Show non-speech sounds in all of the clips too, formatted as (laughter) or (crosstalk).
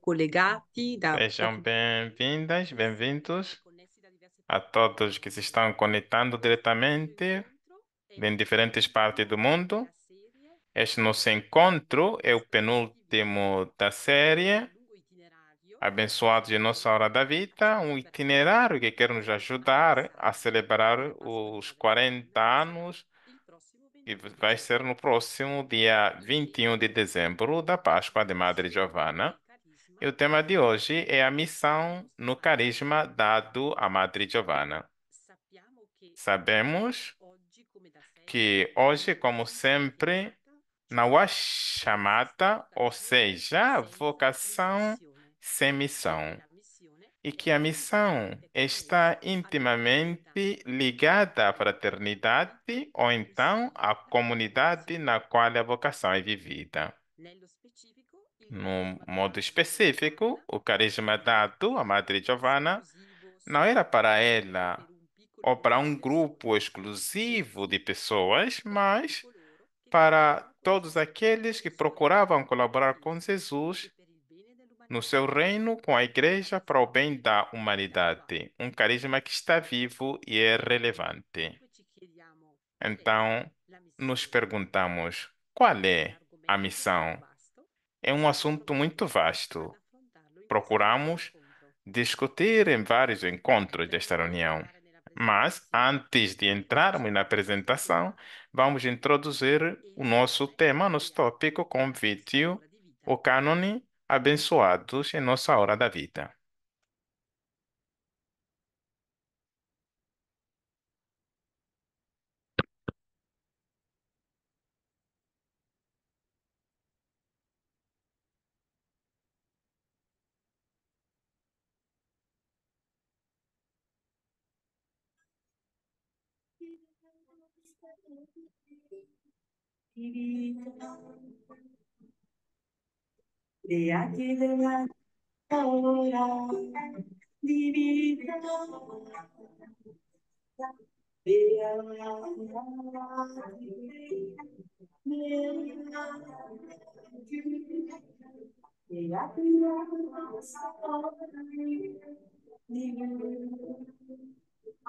collegati é da Sejam bem-vindas, bem-vindos a todos que se estão conectando diretamente de diferentes partes do mundo. Este nosso encontro é o penúltimo da série Abençoados de Nossa Hora da Vida, um itinerário que quer nos ajudar a celebrar os 40 anos que vai ser no próximo dia 21 de dezembro da Páscoa de Madre Giovanna. E o tema de hoje é a missão no carisma dado à Madre Giovanna. Sabemos que hoje, como sempre, não há chamada, ou seja, vocação sem missão. E que a missão está intimamente ligada à fraternidade ou então à comunidade na qual a vocação é vivida. No modo específico, o carisma dado à Madre Giovanna não era para ela ou para um grupo exclusivo de pessoas, mas para todos aqueles que procuravam colaborar com Jesus no seu reino com a Igreja para o bem da humanidade. Um carisma que está vivo e é relevante. Então, nos perguntamos: qual é a missão é um assunto muito vasto. Procuramos discutir em vários encontros desta reunião. Mas, antes de entrarmos na apresentação, vamos introduzir o nosso tema, nosso tópico com o vídeo, o cânone abençoados em nossa hora da vida. De aquí de la hora divina. De ahora de aquí de la hora divina.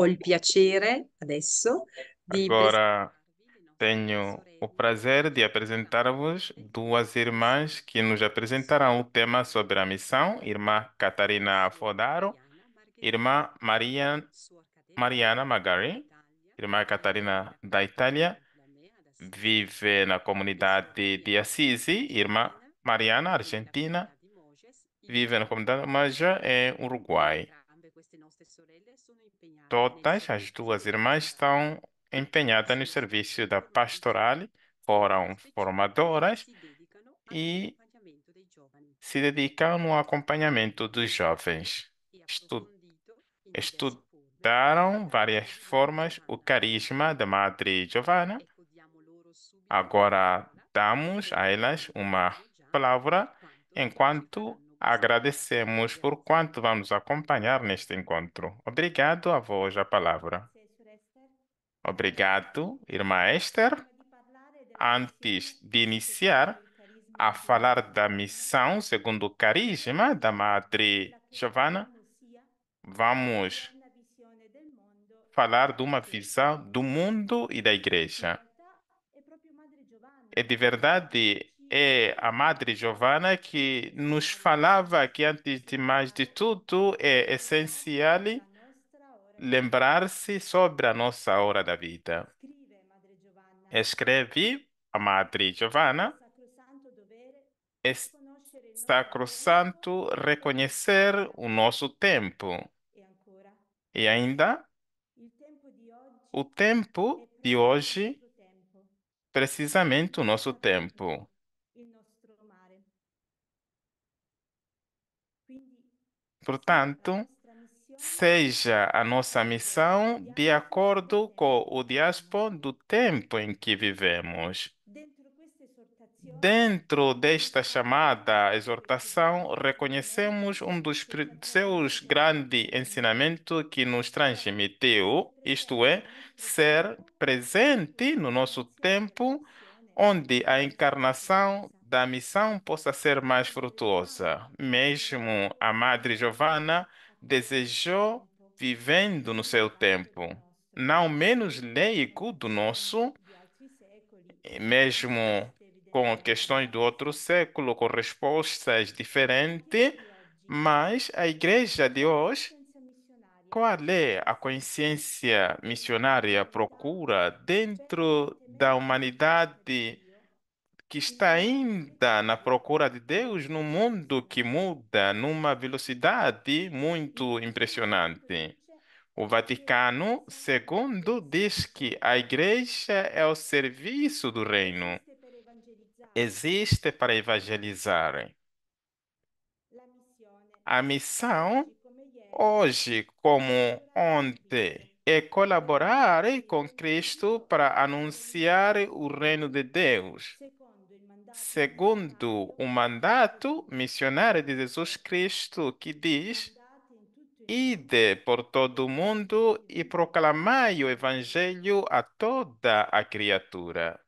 ho il piacere adesso di Agora tenho o prazer de apresentar-vos duas irmãs que nos apresentarão o tema sobre a missão, irmã Catarina Fodaro, irmã Maria, Mariana Magari, irmã Catarina da Itália, vive na comunidade de Assisi, irmã Mariana, Argentina, vive na comunidade de Maja, em é Uruguai. Todas as duas irmãs estão empenhadas no serviço da pastoral, foram formadoras e se dedicam no acompanhamento dos jovens. Estu estudaram várias formas o carisma da Madre Giovanna. Agora damos a elas uma palavra enquanto Agradecemos por quanto vamos acompanhar neste encontro. Obrigado a vós a palavra. Obrigado, irmã Esther. Antes de iniciar a falar da missão segundo o carisma da Madre Giovanna, vamos falar de uma visão do mundo e da igreja. É de verdade é a Madre Giovanna que nos falava que, antes de mais de tudo, é essencial lembrar-se sobre a nossa hora da vida. Escreve a Madre Giovanna, é sacrosanto reconhecer o nosso tempo. E ainda, o tempo de hoje, precisamente o nosso tempo. Portanto, seja a nossa missão de acordo com o diáspora do tempo em que vivemos. Dentro desta chamada exortação, reconhecemos um dos seus grandes ensinamentos que nos transmitiu, isto é, ser presente no nosso tempo, onde a encarnação da missão possa ser mais frutuosa. Mesmo a Madre Giovanna desejou, vivendo no seu tempo, não menos leigo do nosso, mesmo com questões do outro século, com respostas diferentes, mas a igreja de hoje, qual é a consciência missionária procura dentro da humanidade? que está ainda na procura de Deus num mundo que muda numa velocidade muito impressionante. O Vaticano II diz que a igreja é o serviço do reino. Existe para evangelizar. A missão, hoje como ontem, é colaborar com Cristo para anunciar o reino de Deus segundo o mandato missionário de Jesus Cristo, que diz: Ide por todo o mundo e proclamai o Evangelho a toda a criatura.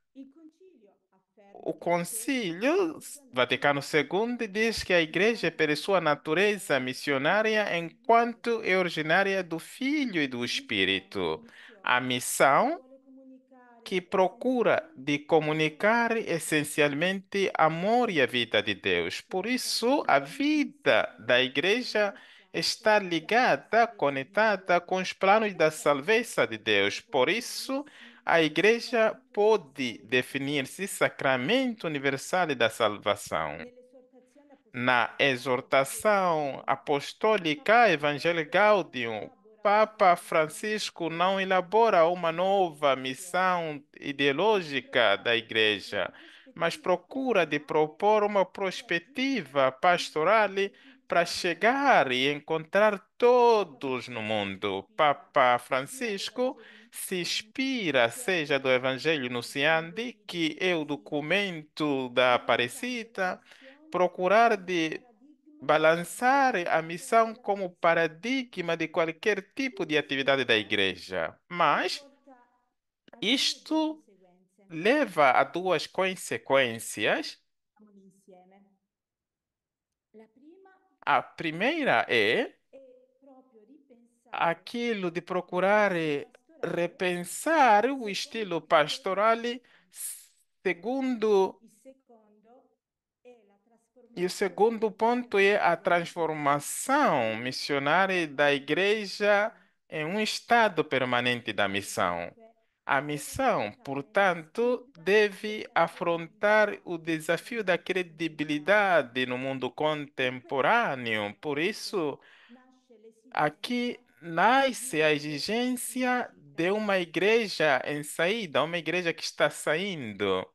O Concílio Vaticano II diz que a Igreja, pela sua natureza missionária, enquanto é originária do Filho e do Espírito, a missão que procura de comunicar essencialmente amor e a vida de Deus. Por isso, a vida da igreja está ligada, conectada com os planos da salvação de Deus. Por isso, a igreja pode definir-se sacramento universal da salvação. Na exortação apostólica Evangelii Gaudium, Papa Francisco não elabora uma nova missão ideológica da Igreja, mas procura de propor uma perspectiva pastoral para chegar e encontrar todos no mundo. Papa Francisco se inspira, seja do Evangelho Nunciandi, que é o documento da Aparecida, procurar de balançar a missão como paradigma de qualquer tipo de atividade da igreja. Mas isto leva a duas consequências. A primeira é aquilo de procurar repensar o estilo pastoral segundo e o segundo ponto é a transformação missionária da igreja em um estado permanente da missão. A missão, portanto, deve afrontar o desafio da credibilidade no mundo contemporâneo. Por isso, aqui nasce a exigência de uma igreja em saída, uma igreja que está saindo.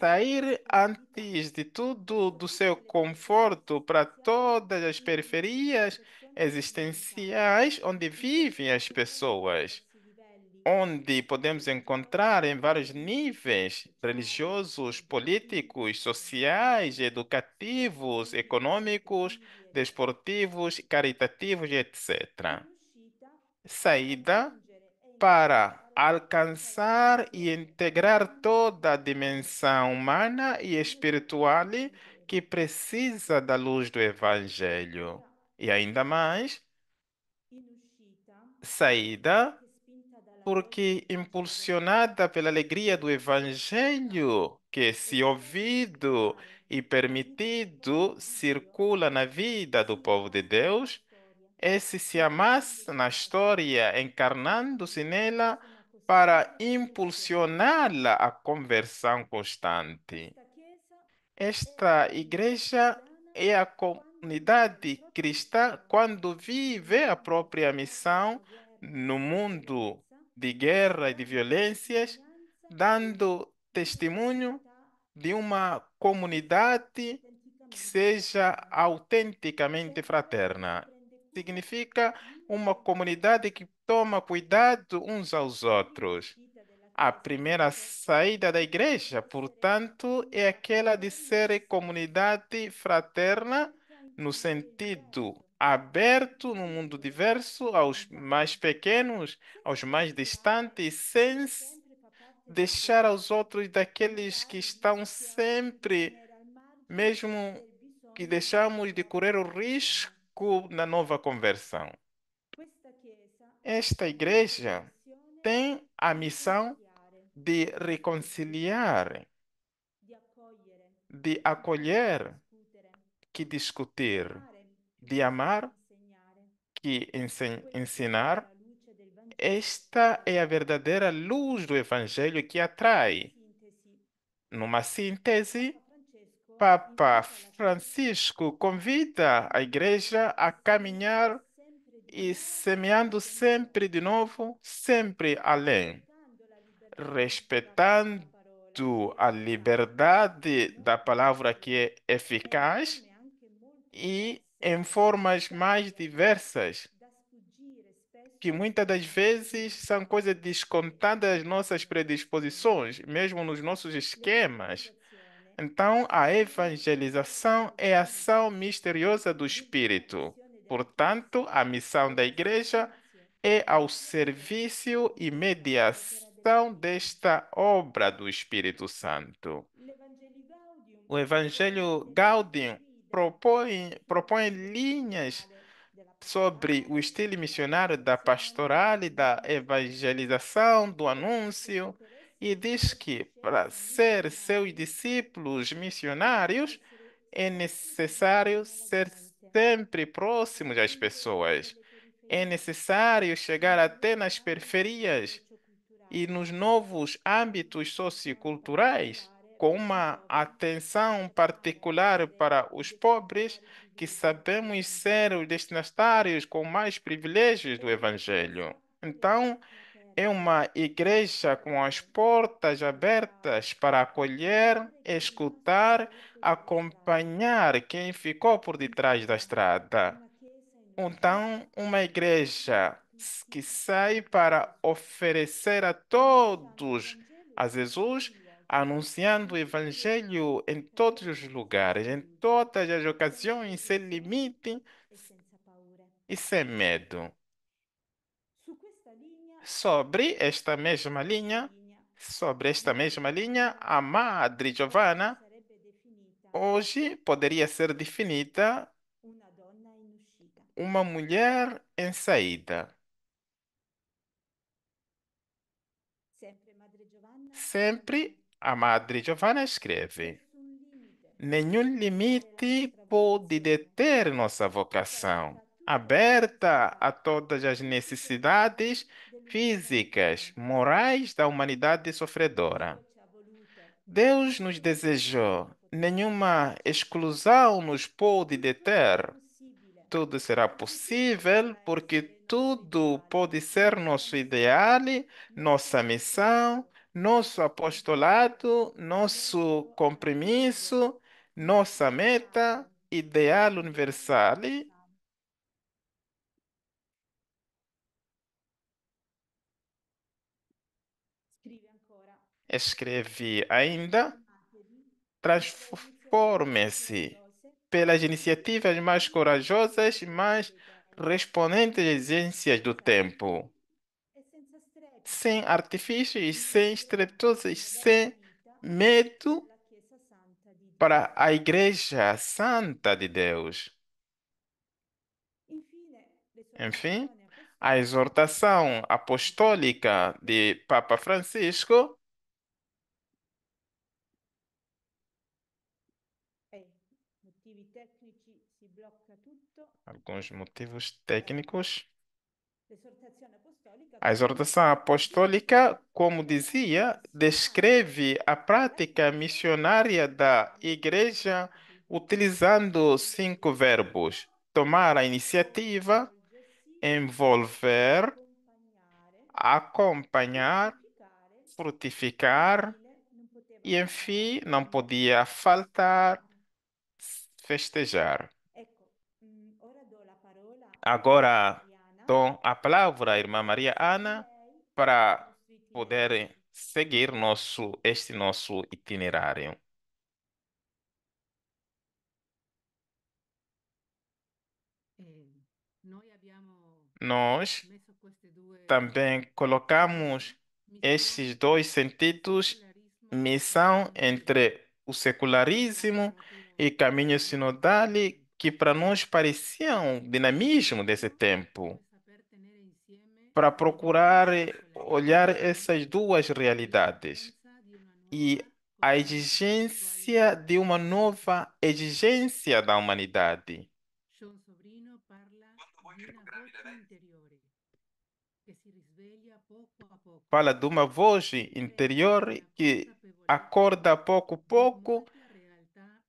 sair antes de tudo do seu conforto para todas as periferias existenciais onde vivem as pessoas, onde podemos encontrar em vários níveis religiosos, políticos, sociais, educativos, econômicos, desportivos, caritativos, etc. Saída para alcançar e integrar toda a dimensão humana e espiritual que precisa da luz do Evangelho. E ainda mais, saída, porque impulsionada pela alegria do Evangelho, que, se ouvido e permitido, circula na vida do povo de Deus, esse se amassa na história, encarnando-se nela para impulsioná-la a conversão constante. Esta igreja é a comunidade cristã quando vive a própria missão no mundo de guerra e de violências, dando testemunho de uma comunidade que seja autenticamente fraterna. Significa uma comunidade que toma cuidado uns aos outros. A primeira saída da igreja, portanto, é aquela de ser comunidade fraterna no sentido aberto no mundo diverso aos mais pequenos, aos mais distantes, sem deixar aos outros daqueles que estão sempre, mesmo que deixamos de correr o risco na nova conversão. Esta igreja tem a missão de reconciliar, de acolher, que discutir, de amar, que ensinar. Esta é a verdadeira luz do Evangelho que atrai. Numa síntese, Papa Francisco convida a Igreja a caminhar e semeando sempre de novo, sempre além, respeitando a liberdade da palavra que é eficaz e em formas mais diversas, que muitas das vezes são coisas descontadas nossas predisposições, mesmo nos nossos esquemas. Então, a evangelização é a ação misteriosa do Espírito. Portanto, a missão da igreja é ao serviço e mediação desta obra do Espírito Santo. O Evangelho Gaudium propõe, propõe linhas sobre o estilo missionário da pastoral e da evangelização, do anúncio, e diz que para ser seus discípulos missionários é necessário ser sempre próximos das pessoas. É necessário chegar até nas periferias e nos novos âmbitos socioculturais, com uma atenção particular para os pobres, que sabemos ser os destinatários com mais privilégios do Evangelho. Então, é uma igreja com as portas abertas para acolher, escutar, acompanhar quem ficou por detrás da estrada. Então, uma igreja que sai para oferecer a todos a Jesus, anunciando o Evangelho em todos os lugares, em todas as ocasiões, sem limite e sem medo sobre esta mesma linha, sobre esta mesma linha, a Madre Giovanna hoje poderia ser definida uma mulher em saída. Sempre a Madre Giovanna escreve: Nenhum limite pode deter nossa vocação aberta a todas as necessidades físicas, morais da humanidade sofredora. Deus nos desejou, nenhuma exclusão nos pode deter. Tudo será possível porque tudo pode ser nosso ideal, nossa missão, nosso apostolado, nosso compromisso, nossa meta, ideal universal escrevi ainda, transforme-se pelas iniciativas mais corajosas, mais respondentes às exigências do tempo. Sem artifícios, e sem estreptoses, sem medo para a Igreja Santa de Deus. Enfim, a exortação apostólica de Papa Francisco Alguns motivos técnicos. A exortação apostólica, como dizia, descreve a prática missionária da Igreja utilizando cinco verbos: tomar a iniciativa, envolver, acompanhar, frutificar e, enfim, não podia faltar festejar. Agora dou a palavra à irmã Maria Ana para poder seguir nosso, este nosso itinerário. Nós também colocamos esses dois sentidos, missão entre o secularismo e caminho sinodal que para nós pareciam dinamismo desse tempo, para procurar olhar essas duas realidades e a exigência de uma nova exigência da humanidade. Fala de uma voz interior que acorda pouco a pouco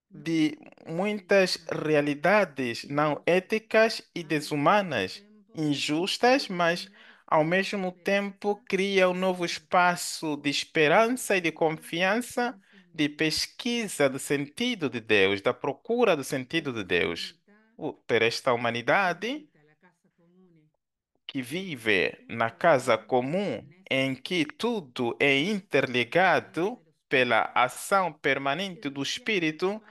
de muitas realidades não éticas e desumanas, injustas, mas ao mesmo tempo cria um novo espaço de esperança e de confiança, de pesquisa do sentido de Deus, da procura do sentido de Deus. Para esta humanidade que vive na casa comum, em que tudo é interligado pela ação permanente do Espírito,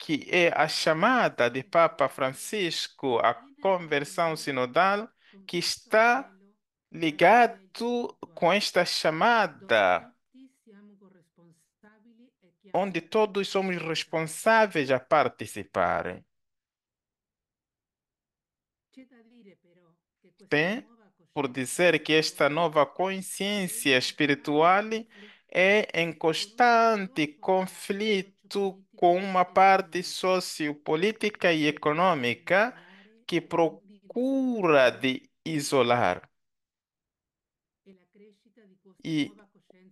que é a chamada de Papa Francisco à conversão sinodal, que está ligado com esta chamada, onde todos somos responsáveis a participar. Tem por dizer que esta nova consciência espiritual é em constante conflito com uma parte sociopolítica e econômica que procura de isolar. E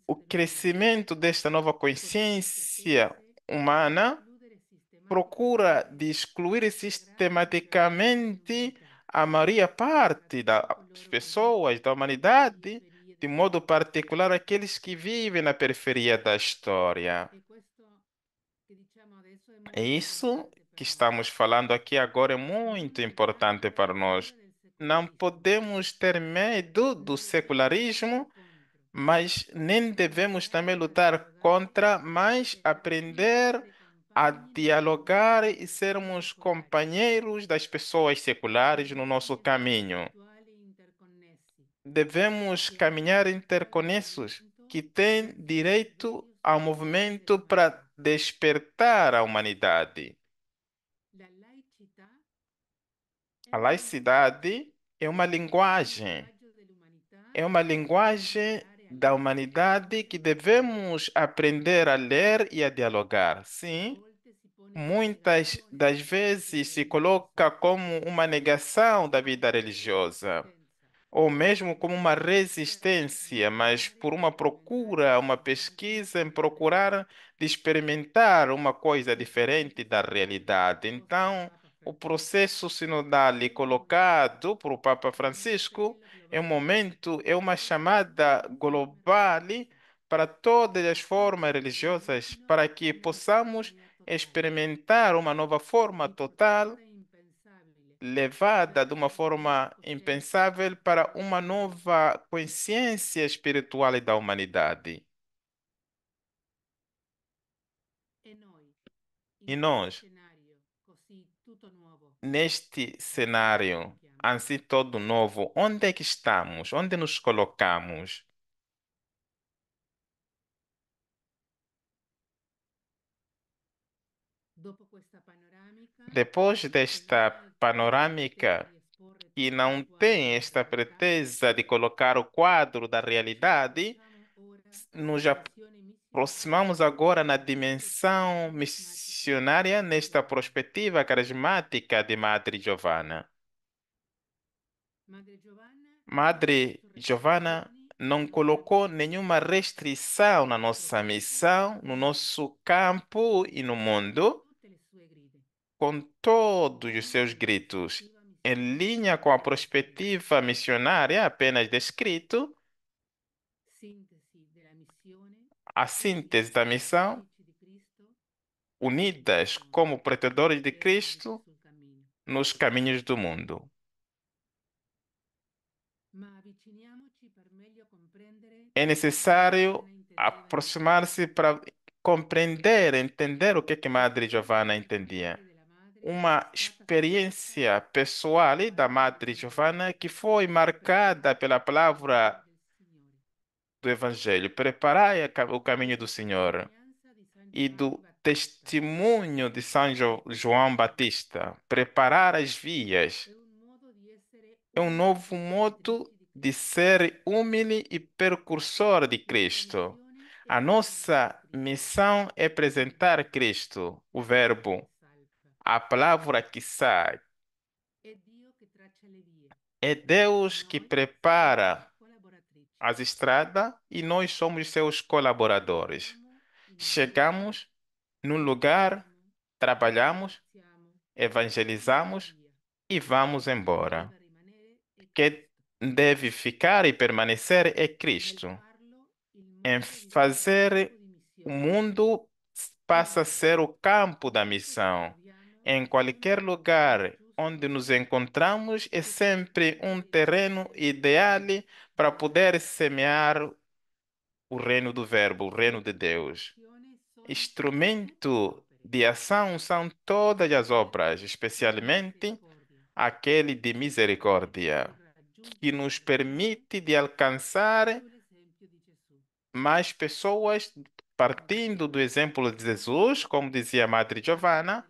o crescimento desta nova consciência humana procura de excluir sistematicamente a maioria parte das pessoas da humanidade, de modo particular aqueles que vivem na periferia da história. É isso que estamos falando aqui agora é muito importante para nós. Não podemos ter medo do secularismo, mas nem devemos também lutar contra, mas aprender a dialogar e sermos companheiros das pessoas seculares no nosso caminho. Devemos caminhar interconexos, que têm direito ao movimento para despertar a humanidade. É a laicidade é uma é linguagem, é uma linguagem da humanidade que devemos aprender a ler e a dialogar. Sim, muitas das vezes se coloca como uma negação da vida religiosa ou mesmo como uma resistência, mas por uma procura, uma pesquisa em procurar de experimentar uma coisa diferente da realidade. Então, o processo sinodal colocado por o Papa Francisco é um momento, é uma chamada global para todas as formas religiosas, para que possamos experimentar uma nova forma total levada de uma forma impensável para uma nova consciência espiritual da humanidade. E nós, neste cenário, assim todo novo, onde é que estamos? Onde nos colocamos? Depois desta panorâmica, que não tem esta pretesa de colocar o quadro da realidade, nos aproximamos agora na dimensão missionária, nesta perspectiva carismática de Madre Giovanna. Madre Giovanna não colocou nenhuma restrição na nossa missão, no nosso campo e no mundo com todos os seus gritos em linha com a perspectiva missionária apenas descrito, a síntese da missão, unidas como pretendores de Cristo nos caminhos do mundo. É necessário aproximar-se para compreender, entender o que, é que Madre Giovanna entendia uma experiência pessoal da Madre Giovana que foi marcada pela palavra do Evangelho. Preparai o caminho do Senhor e do testemunho de São João Batista. Preparar as vias é um novo modo de ser humilde e percursor de Cristo. A nossa missão é apresentar Cristo, o Verbo a palavra que sai é Deus que é prepara as estradas e nós somos seus colaboradores. Chegamos num lugar, uhum. trabalhamos, evangelizamos e vamos embora. É que deve ficar e permanecer é Cristo. Em fazer o mundo passa a ser o campo da missão. Em qualquer lugar onde nos encontramos, é sempre um terreno ideal para poder semear o reino do Verbo, o reino de Deus. Instrumento de ação são todas as obras, especialmente aquele de misericórdia, que nos permite de alcançar mais pessoas partindo do exemplo de Jesus, como dizia a Madre Giovanna,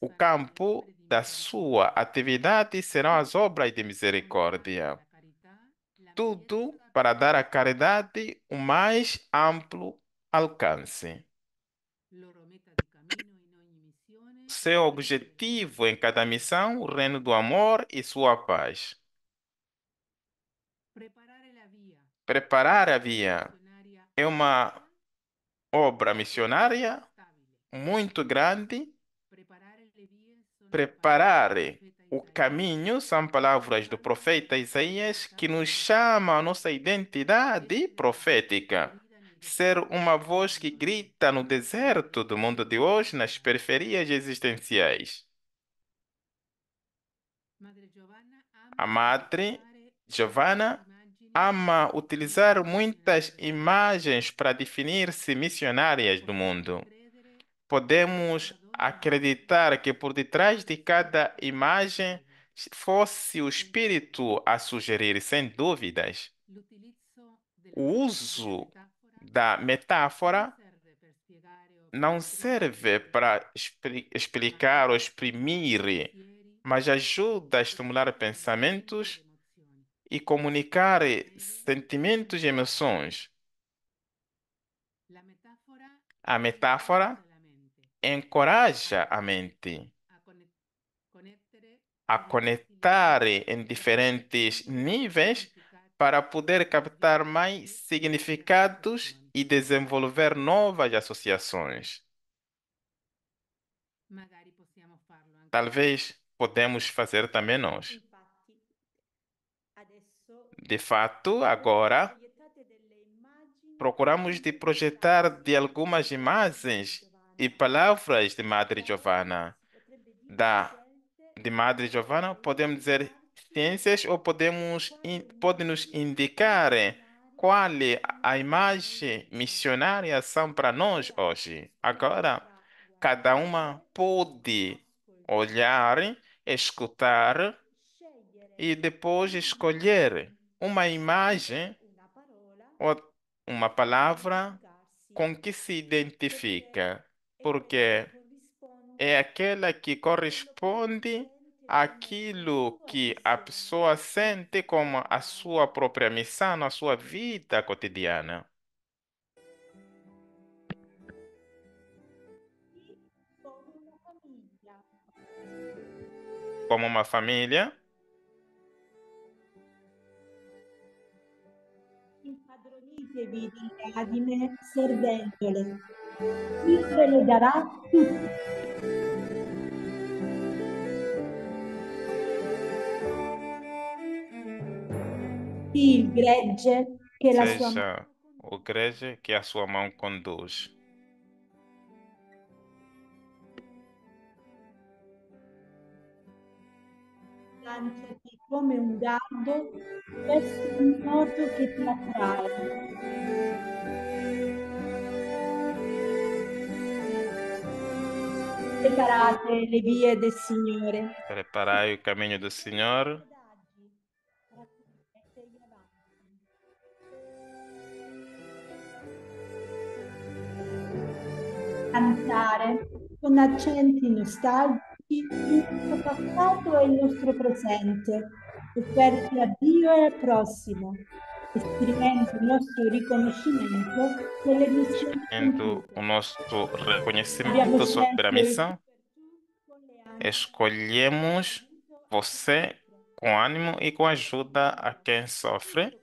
o campo da sua atividade serão as obras de misericórdia. Tudo para dar à caridade o mais amplo alcance. Seu objetivo em cada missão, o reino do amor e sua paz. Preparar a via é uma obra missionária muito grande Preparar o caminho são palavras do profeta Isaías que nos chama a nossa identidade profética. Ser uma voz que grita no deserto do mundo de hoje, nas periferias existenciais. A madre Giovanna ama utilizar muitas imagens para definir-se missionárias do mundo. Podemos acreditar que por detrás de cada imagem fosse o espírito a sugerir, sem dúvidas. O uso da metáfora não serve para explicar ou exprimir, mas ajuda a estimular pensamentos e comunicar sentimentos e emoções. A metáfora encoraja a mente a conectar em diferentes níveis para poder captar mais significados e desenvolver novas associações. Talvez podemos fazer também nós. De fato, agora procuramos de projetar de algumas imagens e palavras de Madre Giovanna, da, de Madre Giovanna, podemos dizer ciências ou podemos pode nos indicar eh, qual é a imagem missionária são para nós hoje. Agora, cada uma pode olhar, escutar e depois escolher uma imagem ou uma palavra com que se identifica porque é aquela que corresponde àquilo que a pessoa sente como a sua própria missão, a sua vida cotidiana. Como uma família. Impadronitevi di indagine servendole. chi se ne darà tutti. il gregge che la Seja sua o gregge che a sua mão conduce. Lanciati come un dardo verso un nodo che ti attrae. Preparate le vie del Signore. Preparai il cammino del Signore. Cantare con accenti nostalgici il nostro passato e il nostro presente, offerti a Dio e al prossimo, experimento o nosso reconhecimento pela missão. O nosso reconhecimento sobre a missão, escolhemos você com ânimo e com ajuda a quem sofre.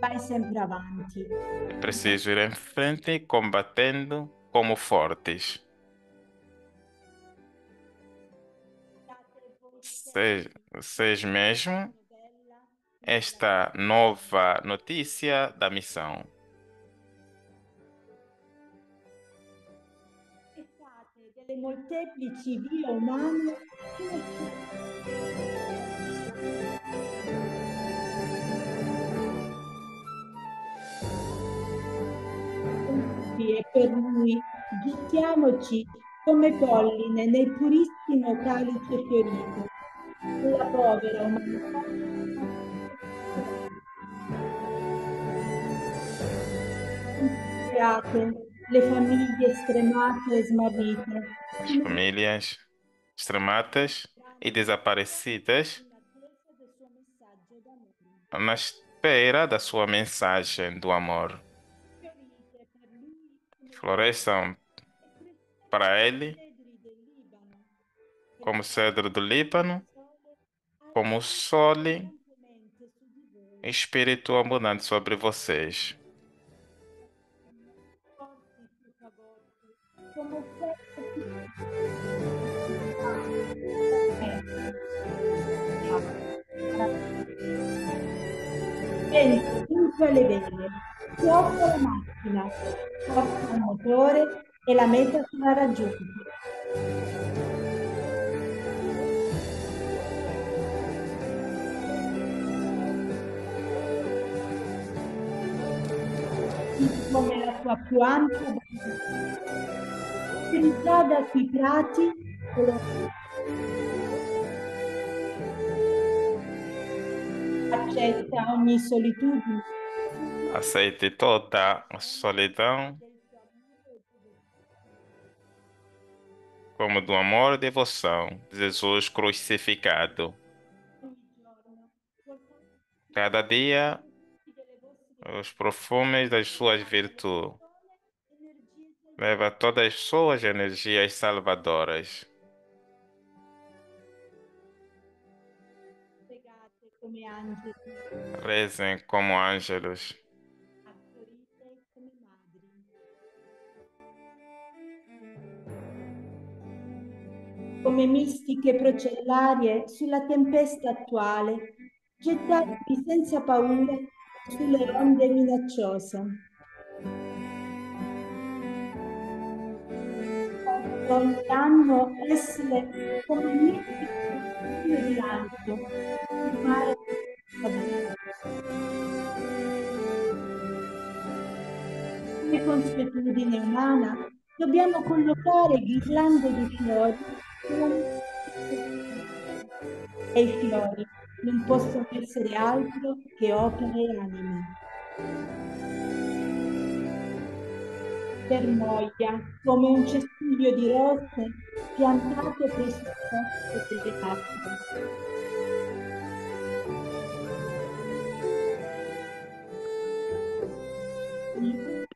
Vai sempre avante. É preciso ir em frente combatendo como fortes. Vocês, vocês mesmo esta nova notícia da missão. E per lui gittiamoci come polline nel purissimo calice fiorito uma abóbora, uma Le famiglie famílias extrematas e desaparecidas na espera da sua mensagem do amor. Floresçam para ele como cedro do Líbano como o sol espírito abundante sobre vocês. Bene, dunque le vele, fuoco la macchina, forza il motore e la meta sarà raggiunta. sua pianta utilizzata sui prati accetta ogni solitudine aceite toda solidão como do amor e devoção Jesus crucificado cada dia os perfumes das suas virtudes. Leva todas as suas energias salvadoras. Rezem como ângelos. Come mistiche procellarie sulla tempesta attuale, gettatevi senza paura sulle onde minacciose. Ogni anno essere come mitico di lancio, il mare come consuetudine umana, dobbiamo collocare ghirlande di fiori e i fiori non possono essere altro che opere anime. Germoglia, come un cespuglio di rose piantato presso il posto delle capsule.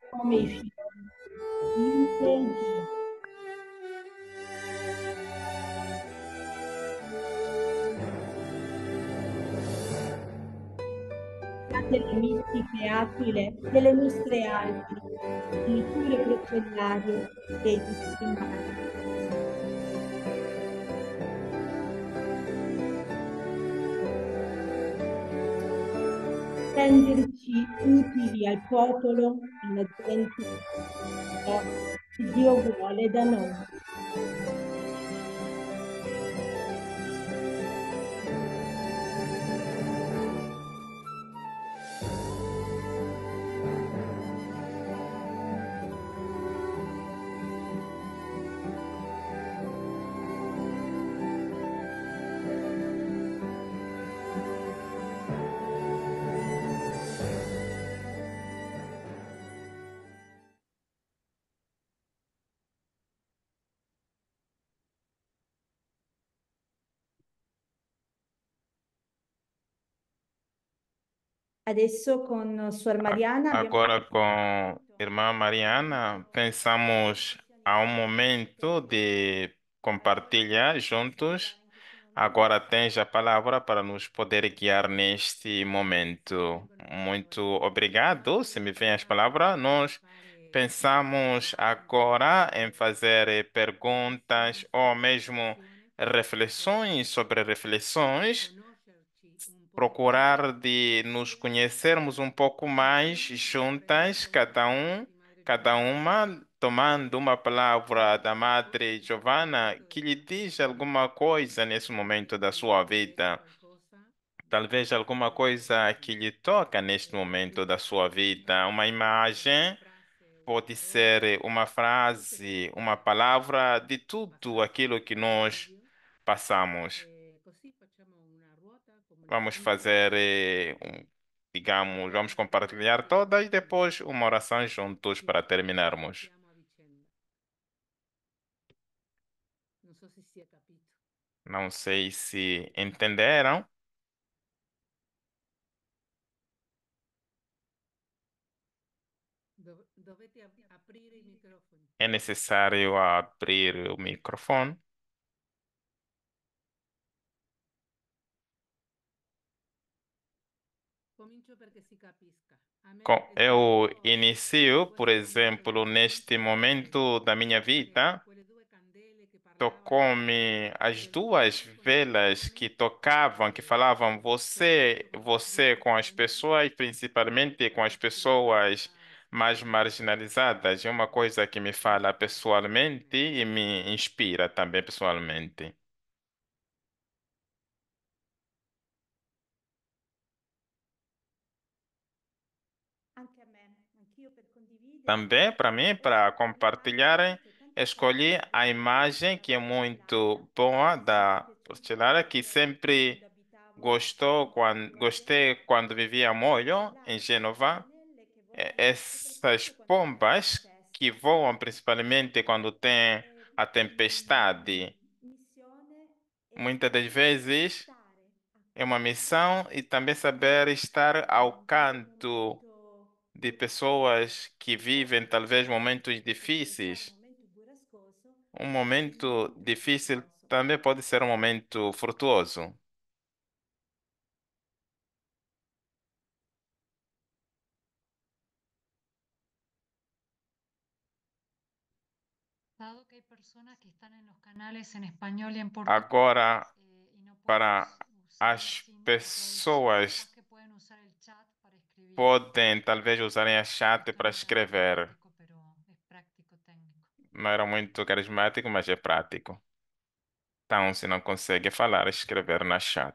come i figli sottile delle nostre alpi, il cure procellarie dei distinti. Renderci utili al popolo, alla gente, eh, Dio vuole da noi. Adesso con Suor Mariana. Agora com irmã Mariana, pensamos a um momento de compartilhar juntos. Agora tens a palavra para nos poder guiar neste momento. Muito obrigado. Se me vêm as palavras, nós pensamos agora em fazer perguntas ou mesmo reflexões sobre reflexões procurar de nos conhecermos um pouco mais juntas, cada um, cada uma tomando uma palavra da Madre Giovanna que lhe diz alguma coisa nesse momento da sua vida. Talvez alguma coisa que lhe toca neste momento da sua vida, uma imagem pode ser uma frase, uma palavra de tudo aquilo que nós passamos. Vamos fazer, eh, digamos, vamos compartilhar todas e depois uma oração juntos para terminarmos. Não sei se entenderam. É necessário abrir o microfone. Eu inicio, por exemplo, neste momento da minha vida, tocou-me as duas velas que tocavam, que falavam você, você com as pessoas, principalmente com as pessoas mais marginalizadas. É uma coisa que me fala pessoalmente e me inspira também pessoalmente. Também, para mim, para compartilhar, escolhi a imagem que é muito boa da postelara, que sempre gostou quando, gostei quando vivia a Molho, em Genova. Essas pombas que voam principalmente quando tem a tempestade. Muitas das vezes é uma missão e também saber estar ao canto de pessoas que vivem talvez momentos difíceis. Um momento difícil também pode ser um momento frutuoso. Agora, eh, para as pessoas podem talvez usarem a chat é para escrever. É não era muito carismático, mas é prático. Então, se não consegue falar, escrever na chat.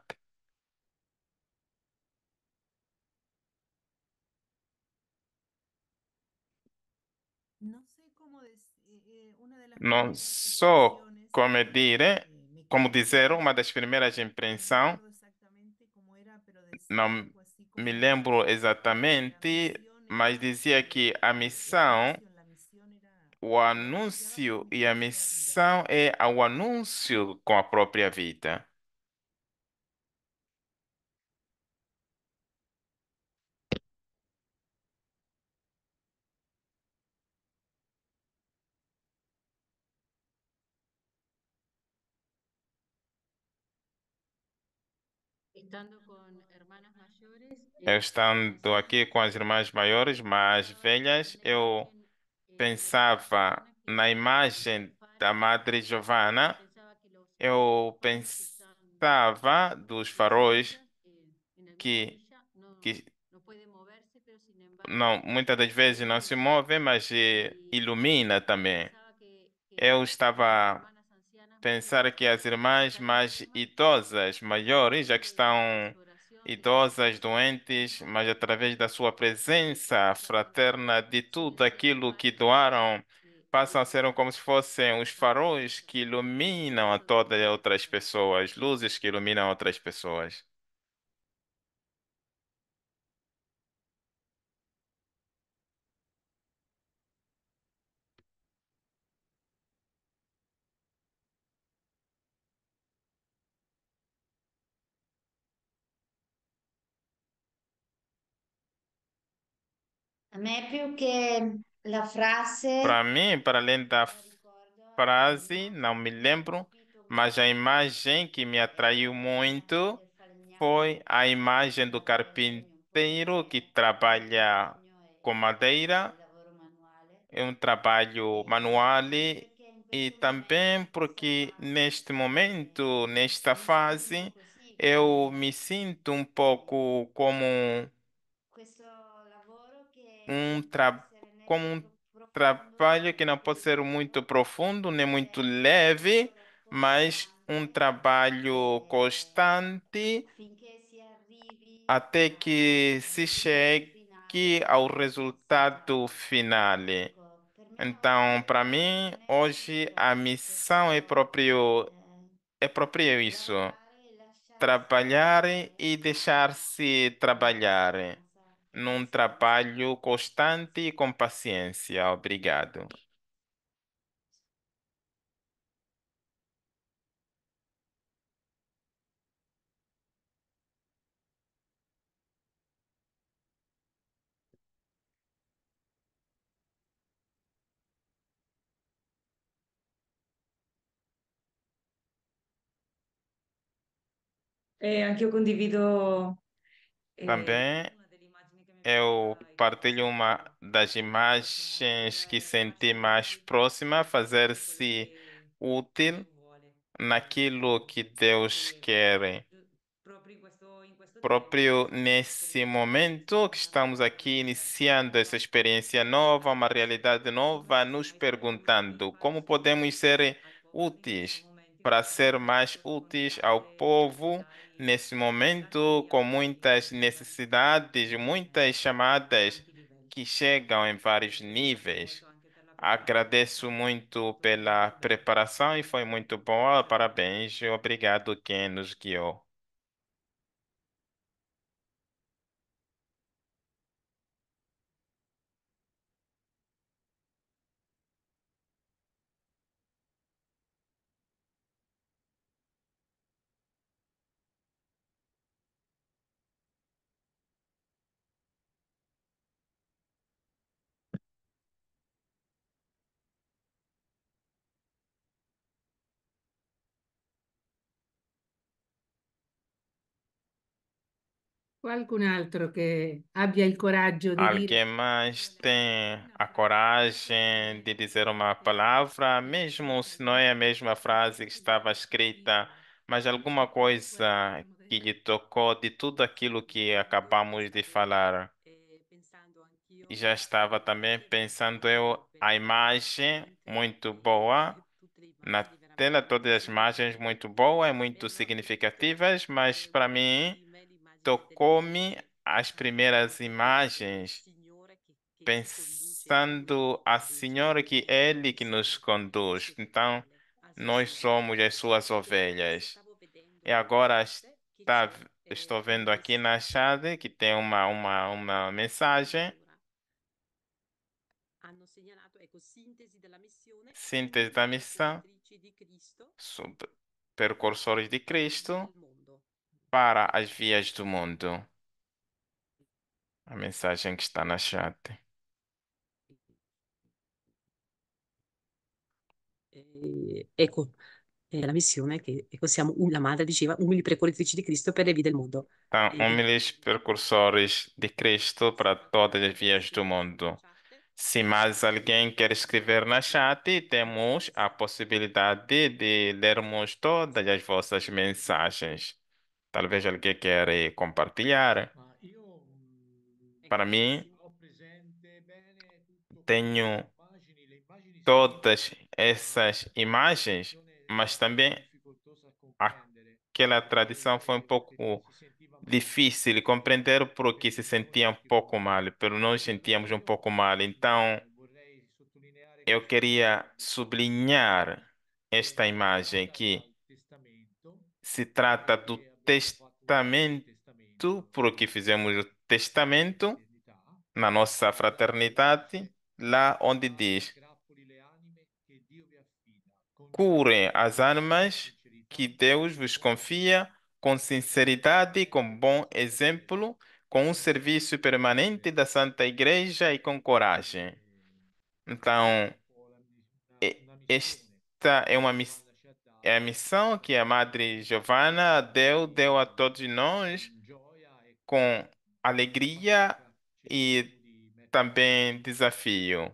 Não sou como é, dizer como dizer, uma das primeiras impressões. Não me lembro exatamente, mas dizia que a missão, o anúncio e a missão é o anúncio com a própria vida. Estando com eu estando aqui com as irmãs maiores, mais velhas, eu pensava na imagem da Madre Giovanna, eu pensava dos faróis que, que não, muitas das vezes não se move, mas eh, ilumina também. Eu estava pensar que as irmãs mais idosas, maiores, já que estão idosas, doentes, mas através da sua presença fraterna de tudo aquilo que doaram, passam a ser como se fossem os faróis que iluminam a todas as outras pessoas, luzes que iluminam outras pessoas. me più che la frase, Para mim, para além da frase, não me lembro, mas a imagem que me atraiu muito foi a imagem do carpinteiro que trabalha com madeira, é um trabalho manual e também porque neste momento, nesta fase, eu me sinto um pouco como um tra... como um trabalho que não pode ser muito profundo nem muito leve, mas um trabalho constante até que se chegue ao resultado final. Então, para mim, hoje a missão é próprio é próprio isso, trabalhar e deixar-se trabalhar num trabalho constante e com paciência. Obrigado. Eh, é, aquí yo condivido eh, eu é partilho uma das imagens que senti mais próxima, fazer-se útil naquilo que Deus quer. Próprio nesse momento que estamos aqui iniciando essa experiência nova, uma realidade nova, nos perguntando como podemos ser úteis para ser mais úteis ao povo nesse momento com muitas necessidades, muitas chamadas que chegam em vários níveis. Agradeço muito pela preparação e foi muito boa. Parabéns. Obrigado quem nos guiou. Qualcun altro che abbia il coraggio di dire Alguém mais tem a coragem de dizer uma palavra, mesmo se não é a mesma frase que estava escrita, mas alguma coisa que lhe tocou de tudo aquilo que acabamos de falar. E já estava também pensando eu a imagem muito boa na tela, todas as imagens muito boas e muito significativas, mas para mim tocou-me então, as primeiras imagens, pensando a Senhora que é Ele que nos conduz. Então, nós somos as suas ovelhas. E agora está, estou vendo aqui na chave que tem uma, uma, uma mensagem. Síntese da missão. Sobre percursores de Cristo para as vias do mundo. A mensagem que está na chat. é ecco, missão la missione che che possiamo, un- la madre diceva, umili di Cristo per le vie del mondo. Então, eh, humildes precursores de Cristo para todas as vias do mundo. Se mais alguém quer escrever na chat, temos a possibilidade de lermos todas as vossas mensagens. Talvez alguém queira compartilhar. Ah, Para mim, é tenho todas essas imagens, é mas também é aquela tradição foi um pouco difícil de compreender porque se sentia um pouco mal, pelo nós sentíamos um pouco mal. Então, eu queria sublinhar esta imagem que se trata do testamento, porque fizemos o testamento na nossa fraternidade, lá onde diz: curem as almas que Deus vos confia com sinceridade, com bom exemplo, com um serviço permanente da Santa Igreja e com coragem. Então, esta é uma missão é a missão que a Madre Giovanna deu, deu a todos nós com alegria e também desafio.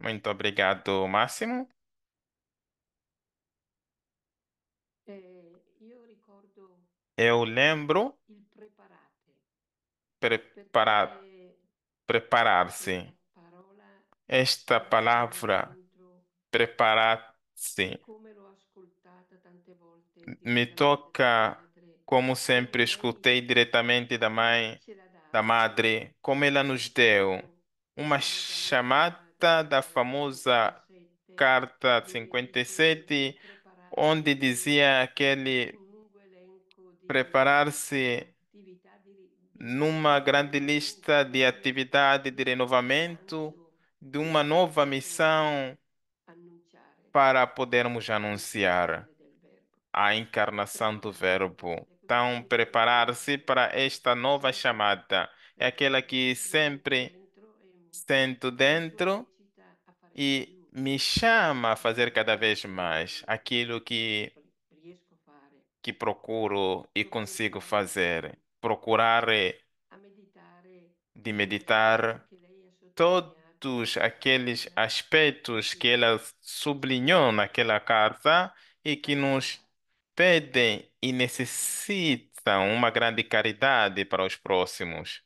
Muito obrigado, Máximo. Eh, Eu lembro preparar, preparar-se eh, esta palavra preparar-se me toca como sempre escutei diretamente da mãe, da madre, como ela nos deu uma chamada da famosa carta 57, onde dizia aquele preparar-se numa grande lista de atividade de renovamento de uma nova missão para podermos anunciar a encarnação do Verbo. Então, preparar-se para esta nova chamada é aquela que sempre é sento dentro e me chama a fazer cada vez mais aquilo que que procuro e consigo fazer, procurar de meditar todo todos aqueles aspectos que ela sublinhou naquela carta e que nos pedem e necessitam uma grande caridade para os próximos.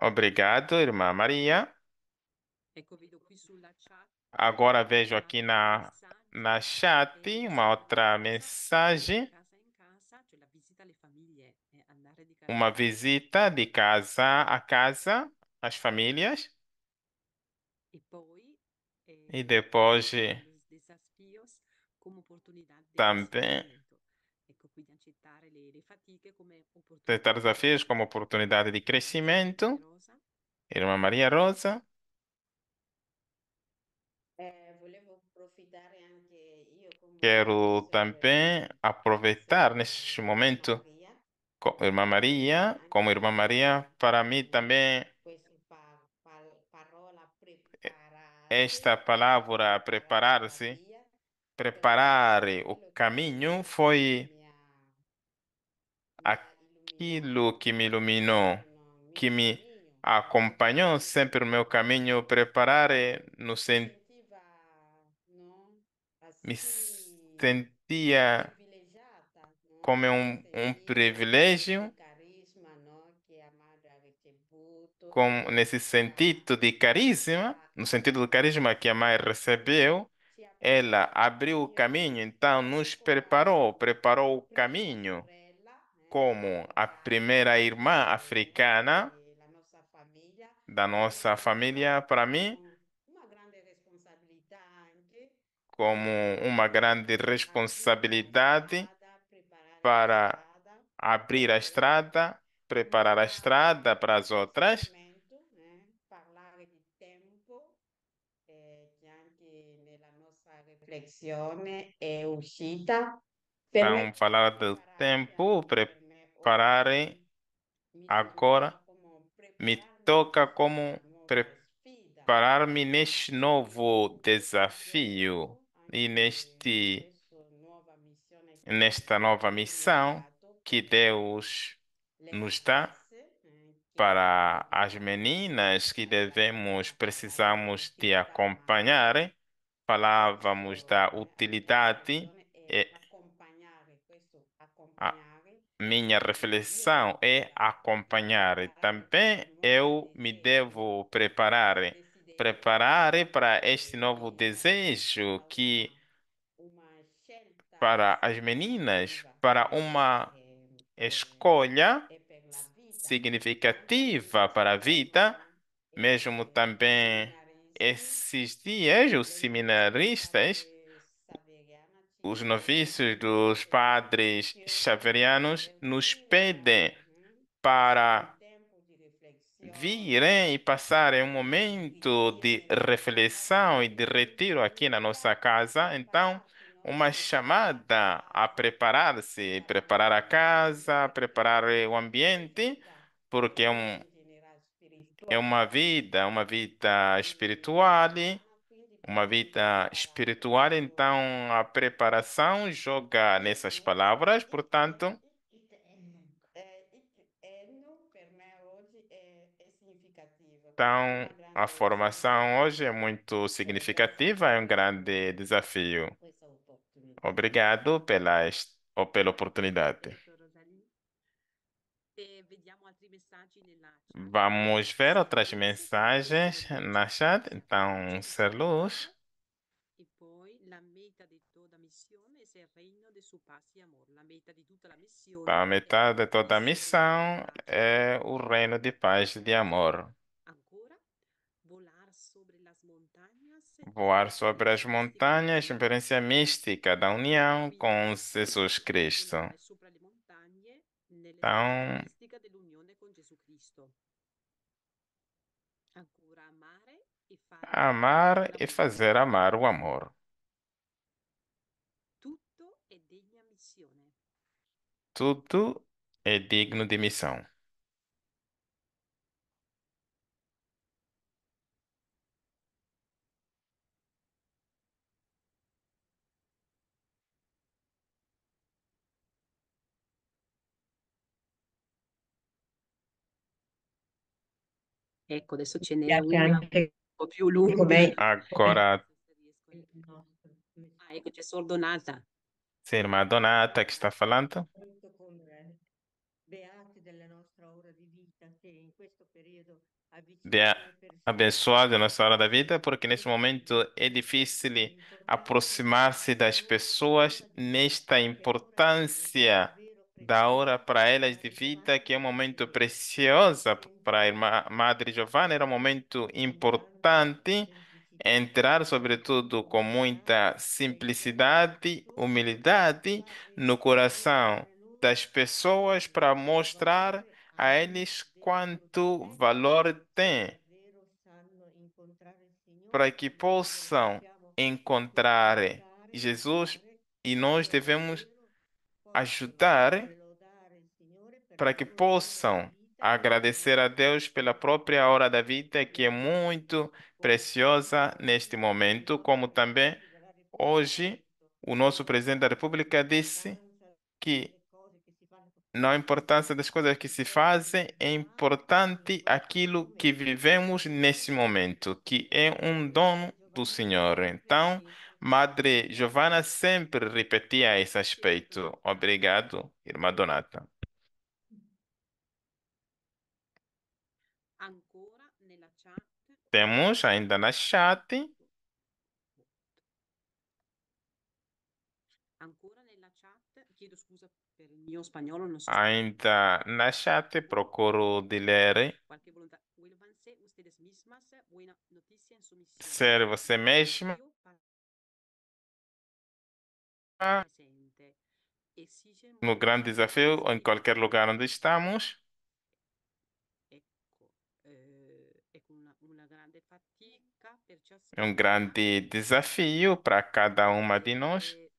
Obrigado, irmã Maria. Agora vejo aqui na, na chat uma outra mensagem Uma visita de casa a casa, às famílias, E eh, depois os desafios também crescimento. Ecco, é quindi accettare le, fatiche come é tentar opportunità di desafios como crescimento. oportunidade de crescimento. Maria Rosa? Irmã Maria Rosa, é, Eh, volevo approfittare anche io come quero também aproveitar neste momento Maria. Irmã Maria, como Irmã Maria, para mim também esta palavra preparar-se, preparar o caminho foi aquilo que me iluminou, que me acompanhou sempre no meu caminho. Preparar é no me sentia como é um, um privilégio, com, nesse sentido de carisma, no sentido do carisma que a mãe recebeu, ela abriu o caminho, então nos preparou, preparou o caminho como a primeira irmã africana da nossa família, para mim, como uma grande responsabilidade para abrir a estrada, preparar a estrada para as outras. Então, falar do tempo, prepararem agora me toca como preparar-me neste novo desafio e neste nesta nova missão que Deus nos dá para as meninas que devemos, precisamos de acompanhar. Falávamos da utilidade. E a minha reflexão é acompanhar. Também eu me devo preparar. Preparar para este novo desejo que para as meninas para uma escolha significativa para a vida, mesmo também esses dias, os seminaristas, os novícios dos padres xaverianos nos pedem para virem e passarem um momento de reflexão e de retiro aqui na nossa casa. Então, uma chamada a preparar-se, preparar a casa, preparar o ambiente, porque é, um, é uma vida, uma vida espiritual, uma vida espiritual, então a preparação joga nessas palavras, portanto, então a formação hoje é muito significativa, é um grande desafio. Obrigado pela, ou pela oportunidade. Eh, Vamos ver outras mensagens na chat. Então, ser luz. A metade de toda a missão é o reino de paz e de amor. voar sobre as montanhas, experiência mística da união com Jesus Cristo. Então, amar e fazer amar o amor. Tudo é digno de missão. Ecco, adesso ce n'è una anche... un po' più lunga. (laughs) Ancora. Ah, ecco, c'è solo Donata. Sì, ma Donata che sta parlando? Eh, beati della nostra ora di vita, che in questo periodo abençoado nossa hora da vida, porque neste momento è difficile aproximar das pessoas nesta importância da hora para elas de vida, que é um momento precioso para a irmã Madre Giovanna, era um momento importante entrar, sobretudo, com muita simplicidade, humildade no coração das pessoas para mostrar a eles quanto valor tem, para que possam encontrar Jesus e nós devemos ajudar para que possam agradecer a Deus pela própria hora da vida, que é muito preciosa neste momento, como também hoje o nosso presidente da República disse que não a importância das coisas que se fazem, é importante aquilo que vivemos nesse momento, que é um dono do Senhor. Então, Madre Giovanna sempre repetia esse aspecto. Obrigado, irmã Donata. Temos ainda na chat. Ainda na chat, procuro de ler. Ser você mesmo ah. no grande desafio em qualquer lugar onde estamos. Eh, é um grande desafio para cada uma de nós, eh,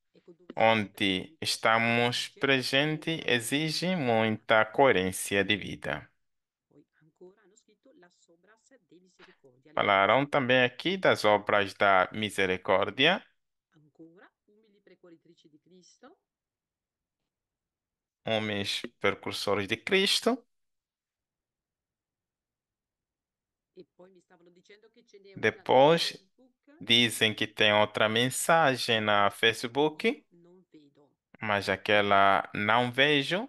onde estamos presentes exige muita coerência de vida. Falaram também aqui das obras da misericórdia. homens precursores de Cristo. Depois dizem que tem outra mensagem na Facebook, mas aquela não vejo.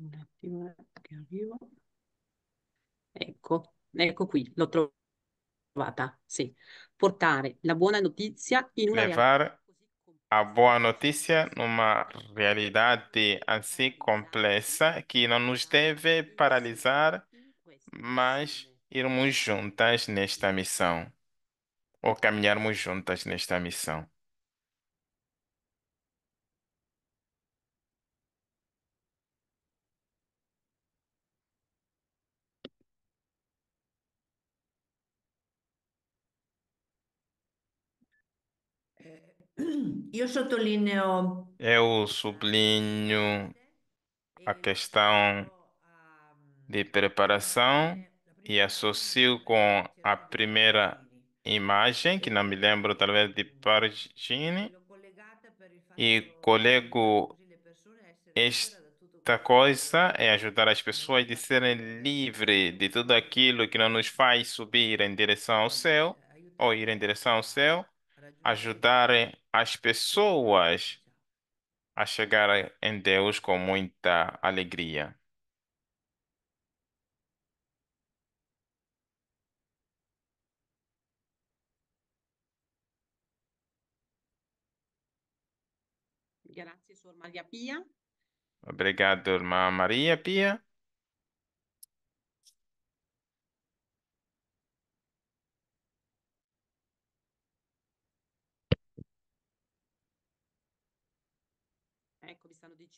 una prima che arrivo. Ecco, ecco qui, l'ho trovata, sì. Portare la buona notizia in una Levar a boa notícia numa realidade assim complexa que não nos deve paralisar, mas irmos juntas nesta missão, ou caminharmos juntas nesta missão. sottolineo Eu é sublinho a questão de preparação e associo com a primeira imagem, que não me lembro, talvez de Pargini, e colego esta coisa é ajudar as pessoas a serem livres de tudo aquilo que não nos faz subir em direção ao céu, ou ir em direção ao céu, ajudarem as pessoas a chegarem em Deus com muita alegria. Grazie, Sor Maria Pia. Obrigado, irmã Maria Pia.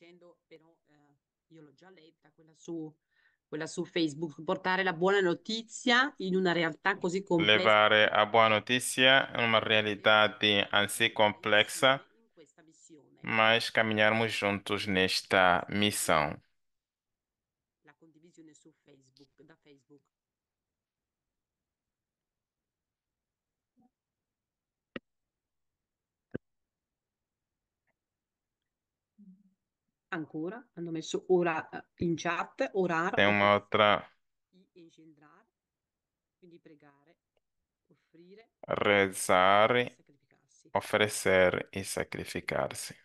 dicendo, però eh, io l'ho già letta, quella su, quella su Facebook, portare la buona notizia in una realtà così complessa. Levare a buona notizia in una realtà di complexa, mas caminharmos juntos nesta missão. ancora, hanno messo ora eh, in chat, orare. È un'altra. outra. quindi pregare, offrire, Rezare, sacrificarsi. ofrecer e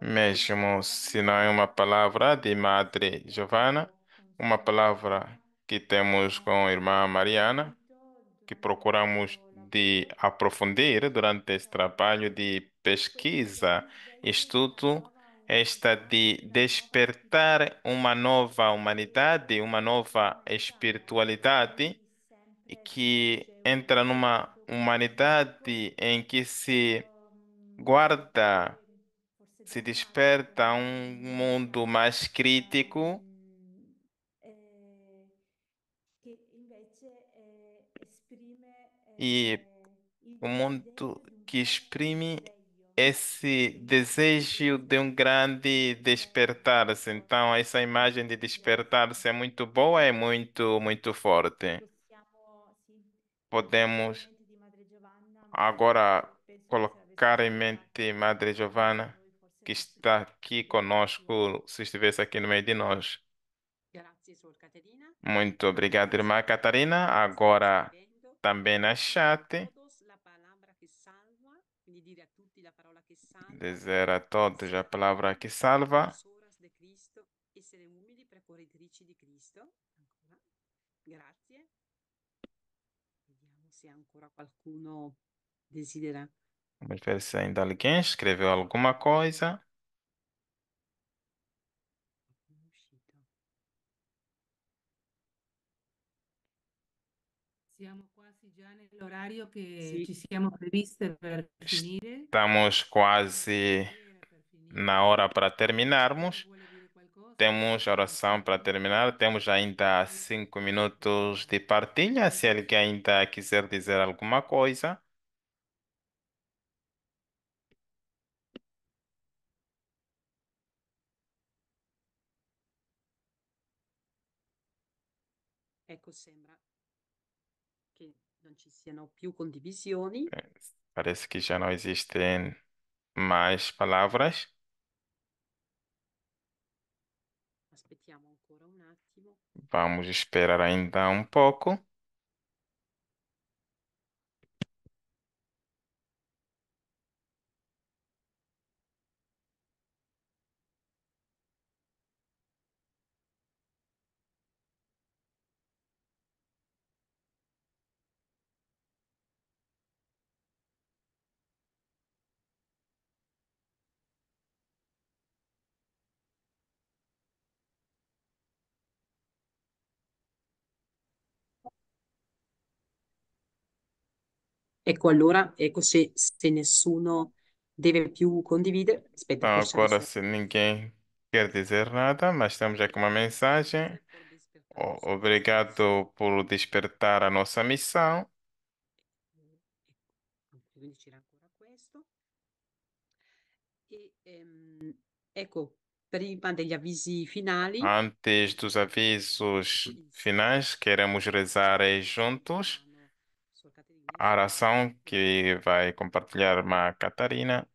Mesmo se não é uma palavra de Madre Giovanna, uma palavra que temos com a irmã Mariana, que procuramos de aprofundir durante esse trabalho de pesquisa, estudo, esta de despertar uma nova humanidade, uma nova espiritualidade que entra numa humanidade em que se guarda, se desperta um mundo mais crítico E o mundo que exprime esse desejo de um grande despertar-se. Então, essa imagem de despertar-se é muito boa, é muito, muito forte. Podemos agora colocar em mente Madre Giovanna, que está aqui conosco, se estivesse aqui no meio de nós. Muito obrigado, irmã Catarina. Agora também na chat. Dizer a todos a palavra que salva. Grazie. Vediamo se ancora qualcuno desidera. Vamos ver se ainda alguém escreveu alguma coisa. horário que tínhamos previsto para definir. Estamos quase na hora para terminarmos. Temos oração para terminar. Temos ainda cinco minutos de partilha. Se alguém ainda quiser dizer alguma coisa. Ecco, sembra Non ci siano più condivisioni. Eh, parece que já não existem mais palavras. Aspettiamo ancora un attimo. Vamos esperar ainda um pouco. Ecco, allora, ecco se, se nessuno deve più condividere, aspetta Então, agora, se ninguém quer dizer nada, mas temos aqui uma mensagem. Obrigado por despertar a nossa missão. Quindi c'era ancora questo. E, ehm, ecco, prima degli avvisi finali, Antes dos avisos finais, queremos rezar juntos a oração que vai compartilhar uma Catarina.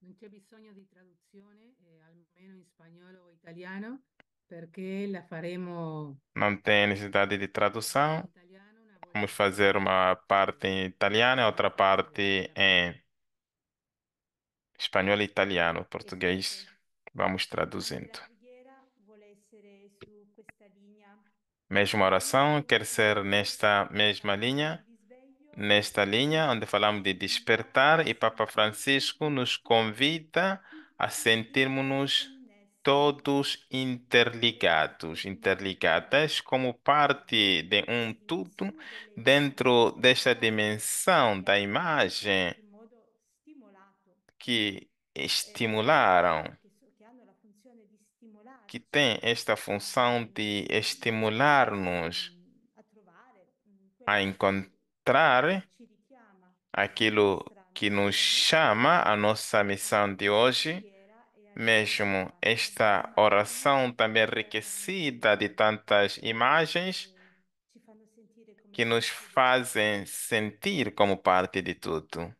Non c'è bisogno di traduzione, eh, almeno in spagnolo o italiano, perché la faremo Não tem necessidade de in tradução. italiano, una Vamos volta fazer uma parte em italiano e outra parte em espanhol e italiano, português. Vamos traduzindo. mesma oração, quer ser nesta mesma linha, nesta linha onde falamos de despertar e Papa Francisco nos convida a sentirmos-nos todos interligados, interligadas como parte de um tudo dentro desta dimensão da imagem que estimularam que tem esta função de estimular-nos a encontrar aquilo que nos chama a nossa missão de hoje. Mesmo esta oração também enriquecida de tantas imagens que nos fazem sentir como parte de tudo,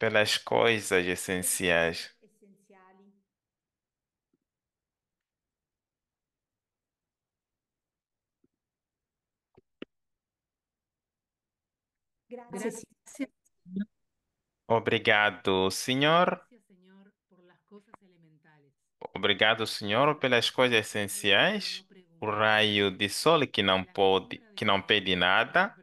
pelas coisas essenciais. Obrigado, senhor. Obrigado, senhor, pelas coisas essenciais. O raio de sol que não pode, que não pede nada.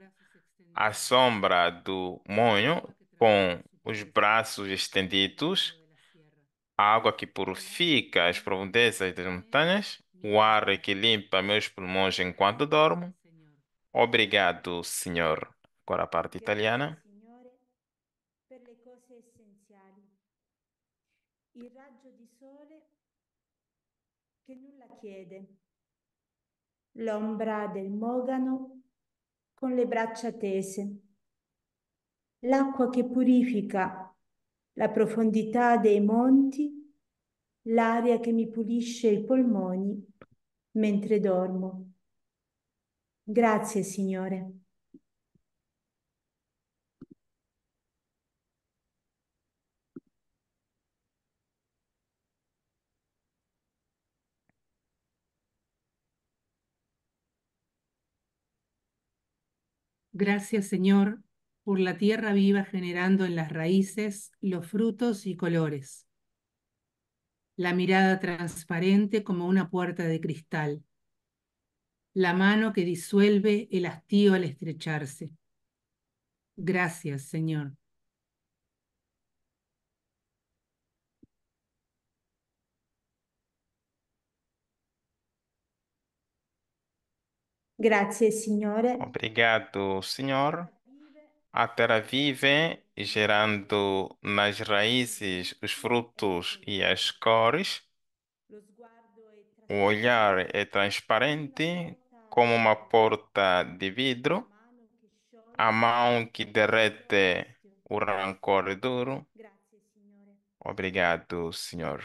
A sombra do monho com os braços estendidos. A água que purifica as profundezas das montanhas. O ar que limpa meus pulmões enquanto dormo. Obrigado, senhor. ancora parte italiana. Signore, per le cose essenziali. Il raggio di sole che nulla chiede. L'ombra del mogano con le braccia tese. L'acqua che purifica la profondità dei monti, l'aria che mi pulisce i polmoni mentre dormo. Grazie, Signore. Gracias, Señor, por la tierra viva generando en las raíces los frutos y colores. La mirada transparente como una puerta de cristal. La mano que disuelve el hastío al estrecharse. Gracias, Señor, Grazie, Signore. Obrigado, Senhor. A terra vive, gerando nas raízes os frutos e as cores. O olhar é transparente, como uma porta de vidro. A mão que derrete o rancor duro. Obrigado, Senhor.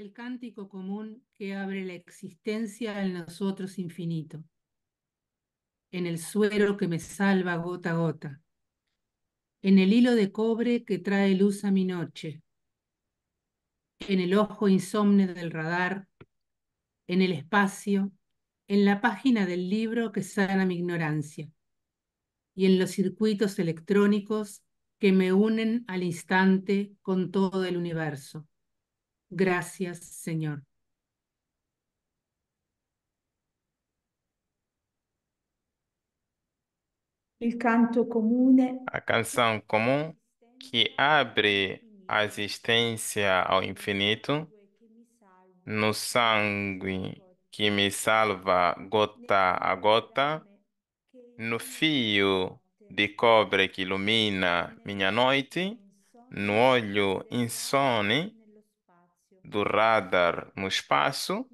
el cántico común que abre la existencia en nosotros infinito, en el suero que me salva gota a gota, en el hilo de cobre que trae luz a mi noche, en el ojo insomne del radar, en el espacio, en la página del libro que sana mi ignorancia y en los circuitos electrónicos que me unen al instante con todo el universo. Gracias, Señor. Il canto comune. A canção comum que abre a existência ao infinito no sangue que me salva gota a gota, no fio de cobre que ilumina minha noite, no olho insone do radar no espaço,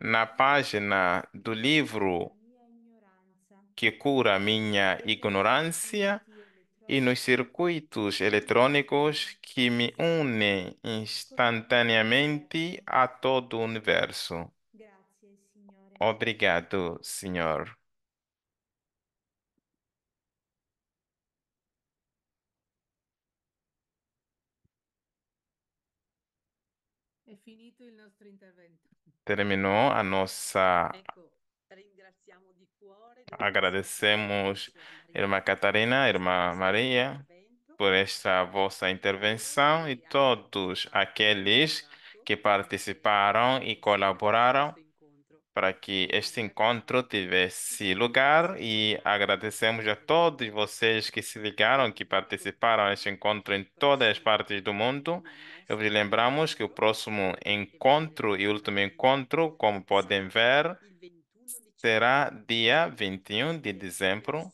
na página do livro que cura minha ignorância e nos circuitos eletrônicos que me unem instantaneamente a todo o universo. Obrigado, Senhor. terminou a nossa. Agradecemos, irmã Catarina, irmã Maria, por esta vossa intervenção e todos aqueles que participaram e colaboraram para que este encontro tivesse lugar e agradecemos a todos vocês que se ligaram, que participaram deste encontro em todas as partes do mundo. Eu vos lembramos que o próximo encontro e último encontro, como podem ver, será dia 21 de dezembro,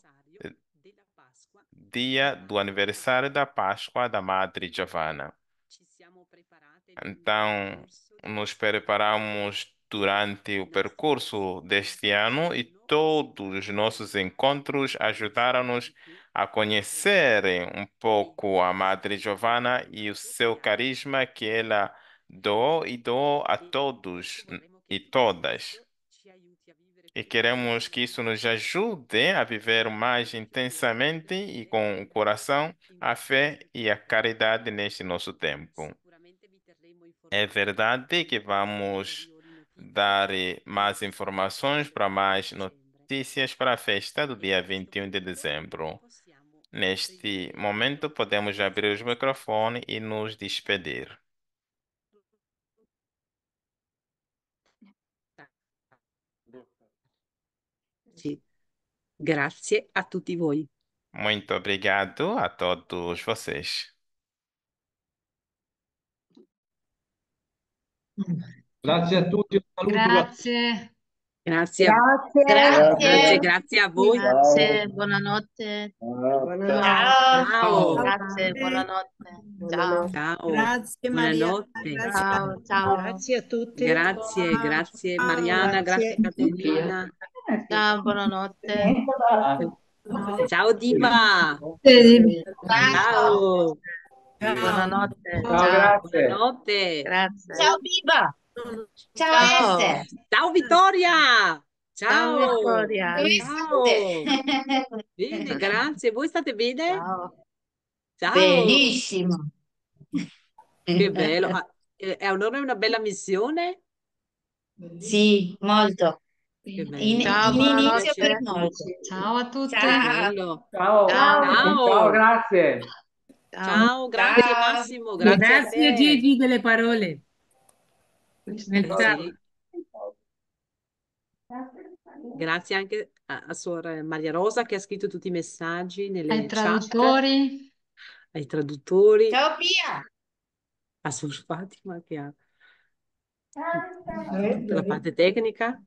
dia do aniversário da Páscoa da Madre Giovanna. Então, nos preparamos durante o percurso deste ano e todos os nossos encontros ajudaram-nos a conhecer um pouco a Madre Giovana e o seu carisma que ela doou e doou a todos e todas. E queremos que isso nos ajude a viver mais intensamente e com o coração a fé e a caridade neste nosso tempo. É verdade que vamos dar eh, mais informações para mais notícias para a festa do dia 21 então, de dezembro. Neste momento, podemos abrir os microfones e nos despedir. Grazie a tutti voi. Muito obrigado a todos vocês. Hum. Grazie a tutti. Grazie. Grazie. Grazie. Grazie. Grazie. a voi. Grazie, buonanotte. Buonanotte. Ciao. Grazie, buonanotte. Ciao. ciao. Grazie buonanotte. Ciao, ciao. Grazie a tutti. Grazie, grazie Mariana, grazie, grazie Caterina. Ciao, buonanotte. Ciao Diva. Ciao. Buonanotte. Ciao, ciao. Grazie. Buonanotte. Grazie. Ciao Biba. Ciao, Ciao. Ciao Vittoria! Ciao! Ciao Vittoria! Ciao. Bene, grazie. Voi state bene? Ciao! Ciao. Benissimo! Che bello! Eh, è allora una bella missione? Sì, molto. In, ciao, in inizio per noi. Ciao a tutti. Ciao. Ciao. Ciao. ciao. grazie. Ciao, grazie Massimo. Grazie, grazie Gigi delle parole. Grazie anche a, a, Suor Maria Rosa che ha scritto tutti i messaggi nelle ai traduttori. Ai traduttori. Ciao Pia! A ah, Suor Fatima che ha la parte tecnica.